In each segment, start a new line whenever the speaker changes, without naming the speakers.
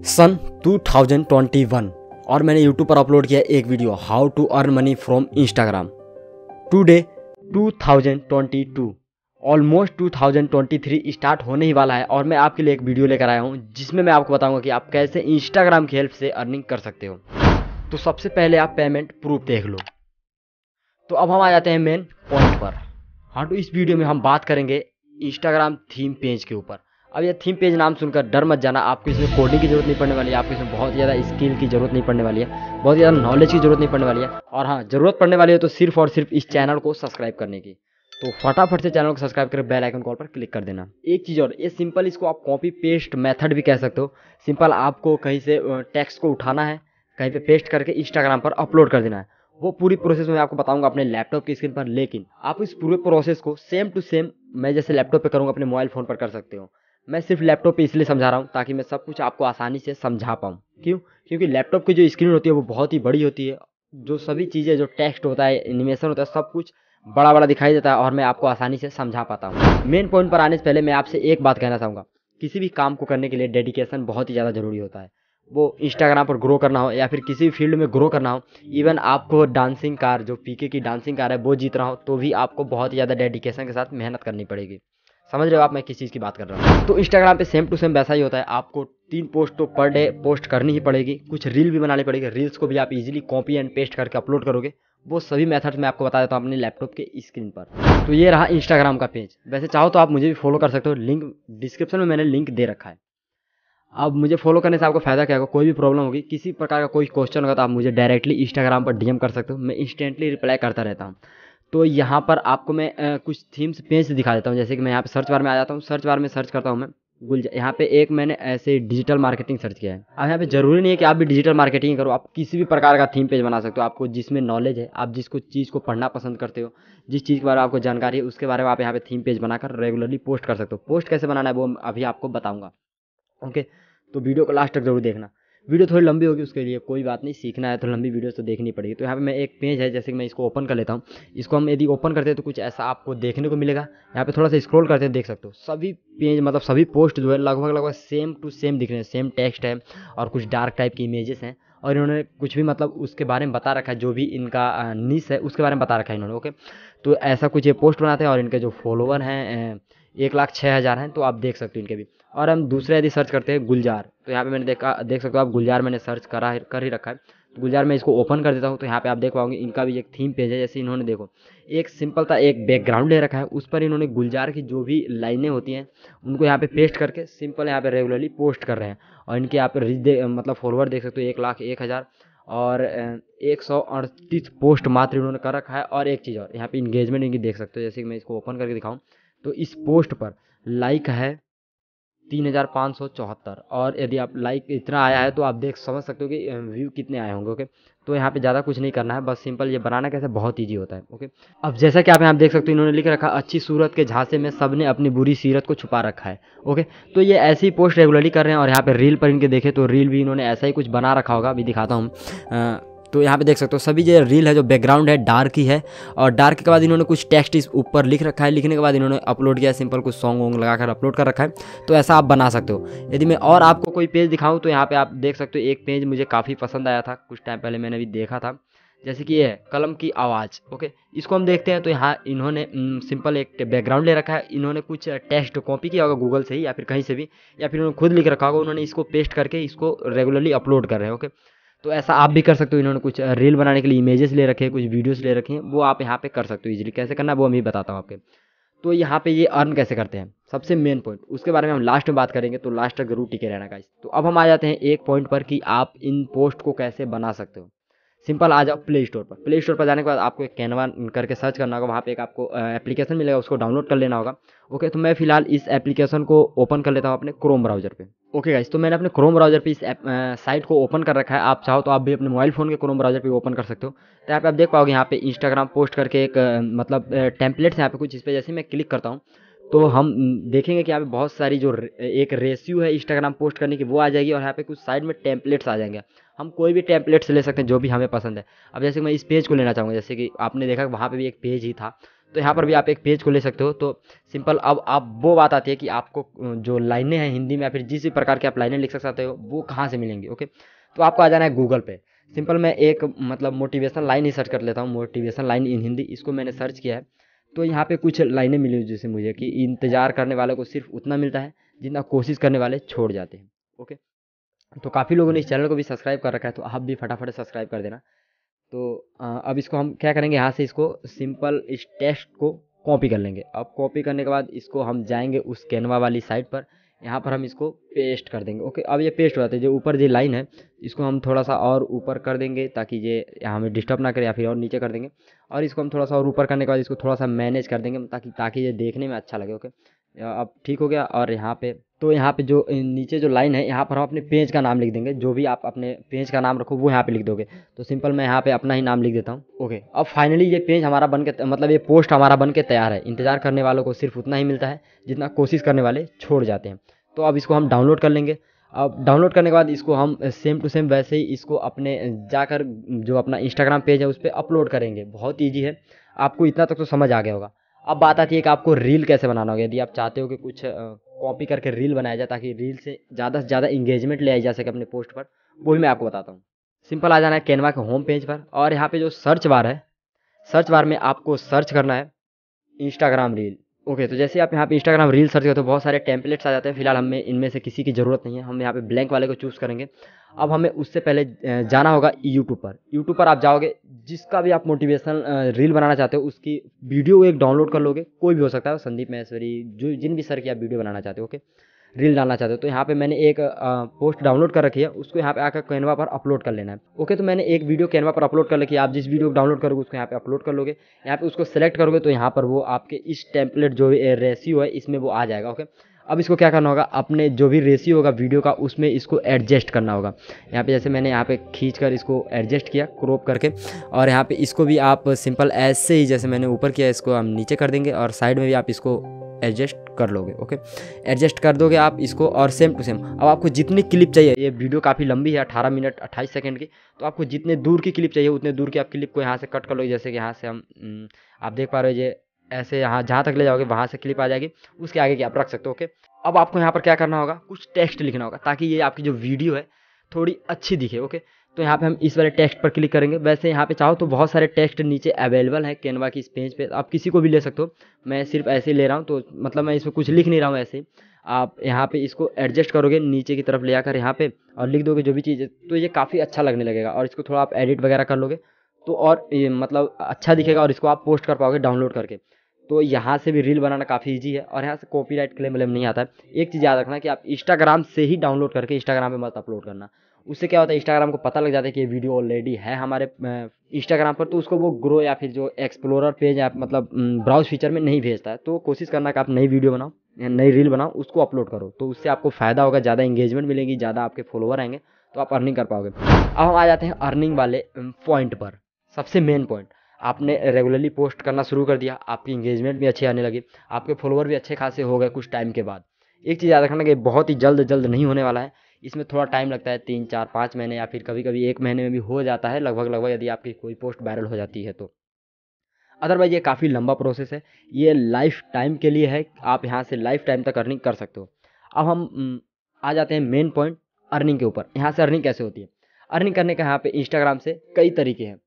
सन 2021 और मैंने YouTube पर अपलोड किया एक video how to earn money from Instagram today 2022 almost 2023 start होने ही वाला है और मैं आपके लिए एक वीडियो लेकर आया हूँ जिसमें मैं आपको बताऊंगा कि आप कैसे इंस्टाग्राम की हेल्प से अर्निंग कर सकते हो तो सबसे पहले आप पेमेंट प्रूफ देख लो तो अब हम आ जाते हैं मेन पॉइंट पर हाँ तो इस वीडियो में हम बात करेंगे इंस्टाग्राम थीम पेज के ऊपर अब यह थीम पेज नाम सुनकर डर मत जाना आपको इसमें कोडिंग की जरूरत नहीं पड़ने वाली है आपको इसमें बहुत ज़्यादा स्किल की जरूरत नहीं पड़ने वाली है बहुत ज़्यादा नॉलेज की जरूरत नहीं पड़ने वाली है और हाँ जरूरत पड़ने वाली है तो सिर्फ और सिर्फ इस चैनल को सब्सक्राइब करने की तो फटाफट से चैनल को सब्सक्राइब कर बेल आइकन कॉल पर क्लिक कर देना एक चीज़ और ये सिंपल इसको आप कॉपी पेस्ट मेथड भी कह सकते हो सिंपल आपको कहीं से टेक्स्ट को उठाना है कहीं पे पेस्ट करके इंस्टाग्राम पर अपलोड कर देना है वो पूरी प्रोसेस मैं आपको बताऊंगा अपने लैपटॉप की स्क्रीन पर लेकिन आप इस पूरे प्रोसेस को सेम टू सेम मैं जैसे लैपटॉप पर करूँगा अपने मोबाइल फ़ोन पर कर सकते हो मैं सिर्फ लैपटॉप पे इसलिए समझा रहा हूँ ताकि मैं सब कुछ आपको आसानी से समझा पाऊँ क्यों क्योंकि लैपटॉप की जो स्क्रीन होती है वो बहुत ही बड़ी होती है जो सभी चीज़ें जो टेक्स्ट होता है एनिमेशन होता है सब कुछ बड़ा बड़ा दिखाई देता है और मैं आपको आसानी से समझा पाता हूँ मेन पॉइंट पर आने से पहले मैं आपसे एक बात कहना चाहूँगा किसी भी काम को करने के लिए डेडिकेशन बहुत ही ज़्यादा ज़रूरी होता है वो इंस्टाग्राम पर ग्रो करना हो या फिर किसी भी फील्ड में ग्रो करना हो इवन आपको डांसिंग कार जो पीके की डांसिंग कार है वो जीत रहा हो तो भी आपको बहुत ही ज़्यादा डेडिकेशन के साथ मेहनत करनी पड़ेगी समझ रहे हो आप मैं किस चीज़ की बात कर रहा हूँ तो इंस्टाग्राम पे सेम टू सेम वैसा ही होता है आपको तीन पोस्ट तो पर डे पोस्ट करनी ही पड़ेगी कुछ रील भी बनानी पड़ेगी रील्स को भी आप इजीली कॉपी एंड पेस्ट करके अपलोड करोगे वो सभी मेथड्स मैं आपको बता देता हूँ अपने लैपटॉप के स्क्रीन पर तो ये रहा इंस्टाग्राम का पेज वैसे चाहो तो आप मुझे भी फॉलो कर सकते हो लिंक डिस्क्रिप्शन में मैंने लिंक दे रखा है अब मुझे फॉलो करने से आपको फायदा क्या होगा कोई भी प्रॉब्लम होगी किसी प्रकार का कोई क्वेश्चन होगा तो आप मुझे डायरेक्टली इंस्टाग्राम पर डीएम कर सकते हो मैं इंस्टेंटली रिप्लाई करता रहता हूँ तो यहाँ पर आपको मैं आ, कुछ थीम्स पेज दिखा देता हूँ जैसे कि मैं यहाँ पे सर्च बार में आ जाता हूँ सर्च बार में सर्च करता हूँ मैं गुल यहाँ पे एक मैंने ऐसे डिजिटल मार्केटिंग सर्च किया है अब यहाँ पे जरूरी नहीं है कि आप भी डिजिटल मार्केटिंग करो आप किसी भी प्रकार का थीम पेज बना सकते हो आपको जिसमें नॉलेज है आप जिसको चीज़ को पढ़ना पसंद करते हो जिस चीज़ के बारे में आपको जानकारी है उसके बारे में आप यहाँ पे थीम पेज बनाकर रेगुलरली पोस्ट कर सकते हो पोस्ट कैसे बनाना है वो अभी आपको बताऊँगा ओके तो वीडियो को लास्ट तक जरूर देखना वीडियो थोड़ी लंबी होगी उसके लिए कोई बात नहीं सीखना है तो लंबी वीडियोस तो देखनी पड़ेगी तो यहाँ पे मैं एक पेज है जैसे कि मैं इसको ओपन कर लेता हूँ इसको हम यदि ओपन करते हैं तो कुछ ऐसा आपको देखने को मिलेगा यहाँ पे थोड़ा सा स्क्रॉल करते हैं देख सकते हो सभी पेज मतलब सभी पोस्ट जो है लगभग लगभग सेम टू सेम दिख रहे हैं सेम टेक्स्ट है और कुछ डार्क टाइप की इमेजेस हैं और इन्होंने कुछ भी मतलब उसके बारे में बता रखा है जो भी इनका नीस है उसके बारे में बता रखा है इन्होंने ओके तो ऐसा कुछ ये पोस्ट बनाते हैं और इनके जो फॉलोअर हैं एक लाख छः हज़ार हैं तो आप देख सकते हो इनके भी और हम दूसरा यदि सर्च करते हैं गुलजार तो यहाँ पे मैंने देखा देख सकते हो आप गुलजार मैंने सर्च करा कर ही रखा है तो गुलजार मैं इसको ओपन कर देता हूँ तो यहाँ पे आप देख पाओगे इनका भी एक थीम पेज है जैसे इन्होंने देखो एक सिंपल था एक बैकग्राउंड ले रखा है उस पर इन्होंने गुलजार की जो भी लाइनें होती हैं उनको यहाँ पे पेस्ट करके सिंपल यहाँ पे रेगुलरली पोस्ट कर रहे हैं और इनके यहाँ पे मतलब फॉलोअर देख सकते हो एक लाख एक हज़ार और एक सौ अड़तीस पोस्ट मात्र इन्होंने कर रखा है और एक चीज़ और यहाँ पे इंगेजमेंट इनकी देख सकते हो जैसे कि मैं इसको ओपन करके दिखाऊँ तो इस पोस्ट पर लाइक है तीन हज़ार पाँच सौ चौहत्तर और यदि आप लाइक इतना आया है तो आप देख समझ सकते हो कि व्यू कितने आए होंगे ओके तो यहाँ पे ज़्यादा कुछ नहीं करना है बस सिंपल ये बनाना कैसे बहुत ईजी होता है ओके अब जैसा कि आप यहाँ देख सकते हो इन्होंने लिख रखा अच्छी सूरत के झांसे में सब ने अपनी बुरी सीरत को छुपा रखा है ओके तो ये ऐसी पोस्ट रेगुलरली कर रहे हैं और यहाँ पर रील पर इनके देखें तो रील भी इन्होंने ऐसा ही कुछ बना रखा होगा अभी दिखाता हूँ तो यहाँ पे देख सकते हो सभी जो रील है जो बैकग्राउंड है डार्क ही है और डार्क के बाद इन्होंने कुछ टेक्स्ट इस ऊपर लिख रखा है लिखने के बाद इन्होंने अपलोड किया सिंपल कुछ सॉन्ग वॉन्ग लगाकर अपलोड कर रखा है तो ऐसा आप बना सकते हो यदि मैं और आपको कोई पेज दिखाऊँ तो यहाँ पर आप देख सकते हो एक पेज मुझे काफ़ी पसंद आया था कुछ टाइम पहले मैंने अभी देखा था जैसे कि ये है कलम की आवाज़ ओके इसको हम देखते हैं तो यहाँ इन्होंने सिंपल एक बैकग्राउंड ले रखा है इन्होंने कुछ टेक्स्ट कॉपी किया होगा गूगल से ही या फिर कहीं से भी या फिर उन्होंने खुद लिख रखा होगा उन्होंने इसको पेस्ट करके इसको रेगुलरली अपलोड कर रहे हैं ओके तो ऐसा आप भी कर सकते हो इन्होंने कुछ रील बनाने के लिए इमेजेस ले रखे हैं कुछ वीडियोस ले रखे हैं वो आप यहाँ पे कर सकते हो इजीली कैसे करना है वो मैं बताता हूँ आपके तो यहाँ पे ये अर्न कैसे करते हैं सबसे मेन पॉइंट उसके बारे में हम लास्ट में बात करेंगे तो लास्ट तक जरूर टिके रहना गाइस तो अब हम आ जाते हैं एक पॉइंट पर कि आप इन पोस्ट को कैसे बना सकते हो सिंपल आ जाओ प्ले स्टोर पर प्ले स्टोर पर जाने के बाद आपको एक कैनवा करके सर्च करना होगा वहाँ पे एक आपको एप्लीकेशन मिलेगा उसको डाउनलोड कर लेना होगा ओके तो मैं फिलहाल इस एप्लीकेशन को ओपन कर लेता हूँ अपने क्रोम ब्राउजर पर ओके गाइस तो मैंने अपने क्रोम ब्राउज़र पे इस साइट को ओपन कर रखा है आप चाहो तो आप भी अपने मोबाइल फ़ोन के क्रोम ब्राउज़र पे ओपन कर सकते हो तो यहाँ पे आप देख पाओगे यहाँ पे इंस्टाग्राम पोस्ट करके एक मतलब टेम्पलेट्स यहाँ पे कुछ इस पर जैसे मैं क्लिक करता हूँ तो हम देखेंगे कि यहाँ पे बहुत सारी जो एक रेस्यू है इंस्टाग्राम पोस्ट करने की वो आ जाएगी और यहाँ पे कुछ साइड में टेम्पलेट्स आ जाएंगे हम कोई भी टेम्पलेट्स ले सकते हैं जो भी हमें पसंद है अब जैसे मैं इस पेज को लेना चाहूँगा जैसे कि आपने देखा वहाँ पे भी एक पेज ही था तो यहाँ पर भी आप एक पेज को ले सकते हो तो सिंपल अब आप वो बात आती है कि आपको जो लाइनें हैं हिंदी में या फिर जिस भी प्रकार की आप लाइनें लिख सकते हो वो कहाँ से मिलेंगी ओके तो आपको आ जाना है गूगल पे सिंपल मैं एक मतलब मोटिवेशन लाइन ही सर्च कर लेता हूँ मोटिवेशन लाइन इन हिंदी इसको मैंने सर्च किया है तो यहाँ पे कुछ लाइनें मिली जैसे मुझे कि इंतज़ार करने वाले को सिर्फ उतना मिलता है जितना कोशिश करने वाले छोड़ जाते हैं ओके तो काफ़ी लोगों ने इस चैनल को भी सब्सक्राइब कर रखा है तो आप भी फटाफट सब्सक्राइब कर देना तो अब इसको हम क्या करेंगे यहाँ से इसको सिंपल इस टेक्स्ट को कॉपी कर लेंगे अब कॉपी करने के बाद इसको हम जाएंगे उस कैनवा वाली साइट पर यहाँ पर हम इसको पेस्ट कर देंगे ओके अब ये पेस्ट हो जाते हैं जो ऊपर जो लाइन है इसको हम थोड़ा सा और ऊपर कर देंगे ताकि ये हमें डिस्टर्ब ना करे या फिर और नीचे कर देंगे और इसको हम थोड़ा सा और ऊपर करने के बाद इसको थोड़ा सा मैनेज कर देंगे ताकि ताकि ये देखने में अच्छा लगे ओके अब ठीक हो गया और यहाँ पर तो यहाँ पे जो नीचे जो लाइन है यहाँ पर हम अपने पेज का नाम लिख देंगे जो भी आप अपने पेज का नाम रखो वो यहाँ पे लिख दोगे तो सिंपल मैं यहाँ पे अपना ही नाम लिख देता हूँ ओके अब फाइनली ये पेज हमारा बन के मतलब ये पोस्ट हमारा बन के तैयार है इंतजार करने वालों को सिर्फ उतना ही मिलता है जितना कोशिश करने वाले छोड़ जाते हैं तो अब इसको हम डाउनलोड कर लेंगे अब डाउनलोड करने के बाद इसको हम सेम टू सेम वैसे ही इसको अपने जाकर जो अपना इंस्टाग्राम पेज है उस पर अपलोड करेंगे बहुत ईजी है आपको इतना तक तो समझ आ गया होगा अब बात आती है कि आपको रील कैसे बनाना होगा यदि आप चाहते हो कि कुछ कॉपी करके रील बनाया जाए ताकि रील से ज़्यादा से ज़्यादा इंगेजमेंट ले आई जा सके अपने पोस्ट पर वो भी मैं आपको बताता हूँ सिंपल आ जाना है कैनवा के होम पेज पर और यहाँ पे जो सर्च बार है सर्च बार में आपको सर्च करना है इंस्टाग्राम रील ओके तो जैसे आप यहाँ पे इंस्टाग्राम रील सर्च करते हो बहुत सारे टेम्पलेट्स आ जाते हैं फिलहाल हमें इनमें से किसी की ज़रूरत नहीं है हम यहाँ पे ब्लैंक वाले को चूज़ करेंगे अब हमें उससे पहले जाना होगा यूट्यूब पर यूट्यूब पर आप जाओगे जिसका भी आप मोटिवेशनल रील बनाना चाहते हो उसकी वीडियो एक डाउनलोड कर लोगे कोई भी हो सकता है संदीप महेश्वरी जो जिन भी सर की आप वीडियो बनाना चाहते हो ओके रील डालना चाहते हो तो यहाँ पे मैंने एक पोस्ट डाउनलोड कर रखी है उसको यहाँ पे आकर कैनवा पर अपलोड कर लेना है ओके तो मैंने एक वीडियो कैनवा पर अपलोड कर रखी है आप जिस वीडियो को डाउनलोड करोगे उसको यहाँ पे अपलोड कर लोगे यहाँ पे उसको सेलेक्ट करोगे तो यहाँ पर वो आपके इस टेम्पलेट जो रेसियो है इसमें वो आ जाएगा ओके अब इसको क्या करना होगा अपने जो भी रेशियो होगा वीडियो का उसमें इसको एडजस्ट करना होगा यहाँ पे जैसे मैंने यहाँ पे खींच कर इसको एडजस्ट किया क्रॉप करके और यहाँ पे इसको भी आप सिंपल ऐसे ही जैसे मैंने ऊपर किया इसको हम नीचे कर देंगे और साइड में भी आप इसको एडजस्ट कर लोगे ओके एडजस्ट कर दोगे आप इसको और सेम टू सेम अब आपको जितनी क्लिप चाहिए ये वीडियो काफ़ी लंबी है अठारह मिनट अट्ठाईस सेकंड की तो आपको जितने दूर की क्लिप चाहिए उतने दूर की आप क्लिप को यहाँ से कट कर लोगे जैसे कि यहाँ से हम हम्म, आप देख पा रहे हो ये ऐसे यहाँ जहाँ तक ले जाओगे वहाँ से क्लिप आ जाएगी उसके आगे की आप रख सकते हो ओके अब आपको यहाँ पर क्या करना होगा कुछ टेक्स्ट लिखना होगा ताकि ये आपकी जो वीडियो है थोड़ी अच्छी दिखे ओके तो यहाँ पे हम इस वाले टेक्स्ट पर क्लिक करेंगे वैसे यहाँ पे चाहो तो बहुत सारे टेक्स्ट नीचे अवेलेबल है कैनवा की इस पेज पे आप किसी को भी ले सकते हो मैं सिर्फ ऐसे ही ले रहा हूँ तो मतलब मैं इसमें कुछ लिख नहीं रहा हूँ ऐसे आप यहाँ पे इसको एडजस्ट करोगे नीचे की तरफ ले आकर यहाँ पे और लिख दोगे जो भी चीज़ तो ये काफ़ी अच्छा लगने लगेगा और इसको थोड़ा आप एडिट वगैरह कर लोगे तो और मतलब अच्छा दिखेगा और इसको आप पोस्ट कर पाओगे डाउनलोड करके तो यहाँ से भी रील बनाना काफ़ी ईजी है और यहाँ से कॉपीराइट क्लेम व्लेम नहीं आता है एक चीज़ याद रखना कि आप इंस्टाग्राम से ही डाउनलोड करके इंस्टाग्राम पे मत अपलोड करना उससे क्या होता है इंस्टाग्राम को पता लग जाता है कि ये वीडियो ऑलरेडी है हमारे इंस्टाग्राम पर तो उसको वो ग्रो या फिर जो एक्सप्लोरर पेज या मतलब ब्राउज फीचर में नहीं भेजता है तो कोशिश करना कि आप नई वीडियो बनाओ नई रील बनाओ उसको अपलोड करो तो उससे आपको फ़ायदा होगा ज़्यादा इंगेजमेंट मिलेगी ज़्यादा आपके फॉलोवर आएंगे तो आप अर्निंग कर पाओगे अब हम आ जाते हैं अर्निंग वाले पॉइंट पर सबसे मेन पॉइंट आपने रेगुलरली पोस्ट करना शुरू कर दिया आपकी इंगेजमेंट भी अच्छी आने लगी आपके फॉलोवर भी अच्छे खासे हो गए कुछ टाइम के बाद एक चीज़ याद रखना कि बहुत ही जल्द जल्द नहीं होने वाला है इसमें थोड़ा टाइम लगता है तीन चार पाँच महीने या फिर कभी कभी एक महीने में भी हो जाता है लगभग लगभग यदि आपकी कोई पोस्ट वायरल हो जाती है तो अदरवाइज ये काफ़ी लंबा प्रोसेस है ये लाइफ टाइम के लिए है आप यहाँ से लाइफ टाइम तक अर्निंग कर सकते हो अब हम आ जाते हैं मेन पॉइंट अर्निंग के ऊपर यहाँ से अर्निंग कैसे होती है अर्निंग करने का यहाँ पे इंस्टाग्राम से कई तरीके हैं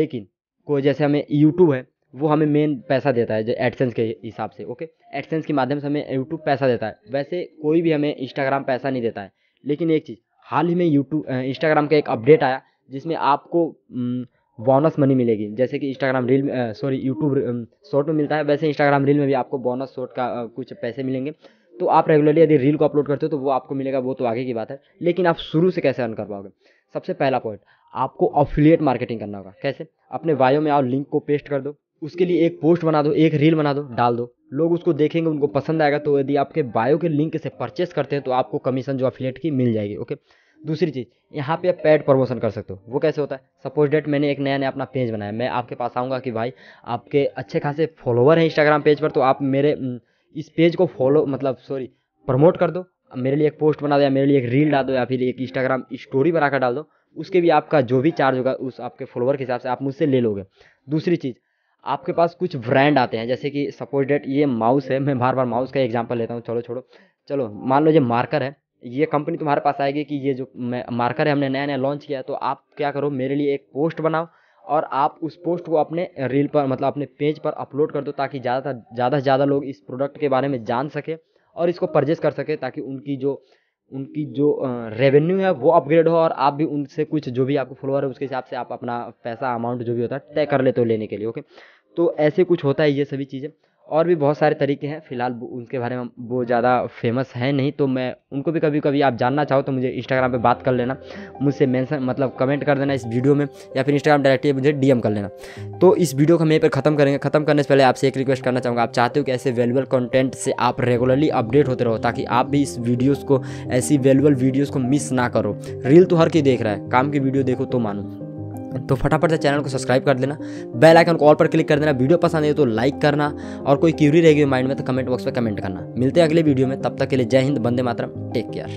लेकिन कोई जैसे हमें यूट्यूब है वो हमें मेन पैसा देता है जो एडसेंस के हिसाब से ओके एडसेंस के माध्यम से हमें यूट्यूब पैसा देता है वैसे कोई भी हमें इंस्टाग्राम पैसा नहीं देता है लेकिन एक चीज़ हाल ही में यूट्यूब इंस्टाग्राम का एक अपडेट आया जिसमें आपको बोनस मनी मिलेगी जैसे कि Instagram reel sorry YouTube short में मिलता है वैसे इंस्टाग्राम रील में भी आपको बोनस शॉर्ट का आ, कुछ पैसे मिलेंगे तो आप रेगुलरली यदि रील को अपलोड करते हो तो वो आपको मिलेगा वो तो आगे की बात है लेकिन आप शुरू से कैसे अर्न कर पाओगे सबसे पहला पॉइंट आपको अफिलियट मार्केटिंग करना होगा कैसे अपने वायो में आप लिंक को पेस्ट कर दो उसके लिए एक पोस्ट बना दो एक रील बना दो डाल दो लोग उसको देखेंगे उनको पसंद आएगा तो यदि आपके बायो के लिंक से परचेस करते हैं तो आपको कमीशन जो अफिलेट की मिल जाएगी ओके दूसरी चीज़ यहाँ पे आप पेड प्रमोशन कर सकते हो वो कैसे होता है सपोज डेट मैंने एक नया नया अपना पेज बनाया मैं आपके पास आऊँगा कि भाई आपके अच्छे खासे फॉलोवर हैं इंस्टाग्राम पेज पर तो आप मेरे इस पेज को फॉलो मतलब सॉरी प्रमोट कर दो मेरे लिए एक पोस्ट बना दो या मेरे लिए एक रील डाल दो या फिर एक इंस्टाग्राम स्टोरी बनाकर डाल दो उसके भी आपका जो भी चार्ज होगा उस आपके फॉलोवर के हिसाब से आप मुझसे ले लोगे दूसरी चीज़ आपके पास कुछ ब्रांड आते हैं जैसे कि सपोज डेट ये माउस है मैं बार बार माउस का एग्जाम्पल लेता हूँ चलो छोड़ो चलो मान लो ये मार्कर है ये कंपनी तुम्हारे पास आएगी कि ये जो मार्कर है हमने नया नया लॉन्च किया है तो आप क्या करो मेरे लिए एक पोस्ट बनाओ और आप उस पोस्ट को अपने रील पर मतलब अपने पेज पर अपलोड कर दो ताकि ज़्यादातर ज़्यादा से ज़्यादा लोग इस प्रोडक्ट के बारे में जान सकें और इसको परचेस कर सकें ताकि उनकी जो उनकी जो रेवेन्यू है वो अपग्रेड हो और आप भी उनसे कुछ जो भी आपको फॉलोअर है उसके हिसाब से आप अपना पैसा अमाउंट जो भी होता है तय कर लेते हो लेने के लिए ओके तो ऐसे कुछ होता है ये सभी चीज़ें और भी बहुत सारे तरीके हैं फिलहाल उनके बारे में वो ज़्यादा फेमस है नहीं तो मैं उनको भी कभी कभी आप जानना चाहो तो मुझे इंस्टाग्राम पे बात कर लेना मुझसे मेंशन मतलब कमेंट कर देना इस वीडियो में या फिर इंस्टाग्राम डायरेक्टली मुझे डीएम कर लेना तो इस वीडियो को हम यहीं पर ख़त्म करेंगे ख़त्म करने से पहले आपसे एक रिक्वेस्ट करना चाहूँगा आप चाहते हो कि ऐसे वेलुबल कॉन्टेंट से आप रेगुलरली अपडेट होते रहो ताकि आप भी इस वीडियोज़ को ऐसी वेलुबल वीडियोज़ को मिस ना करो रील तो हर की देख रहा है काम की वीडियो देखो तो मानो तो फटाफट से चैनल को सब्सक्राइब कर देना बेल आइकन को ऑल पर क्लिक कर देना वीडियो पसंद आए तो लाइक करना और कोई क्यूरी रहेगी माइंड में तो कमेंट बॉक्स में कमेंट करना मिलते हैं अगले वीडियो में तब तक के लिए जय हिंद बंदे मातरम टेक केयर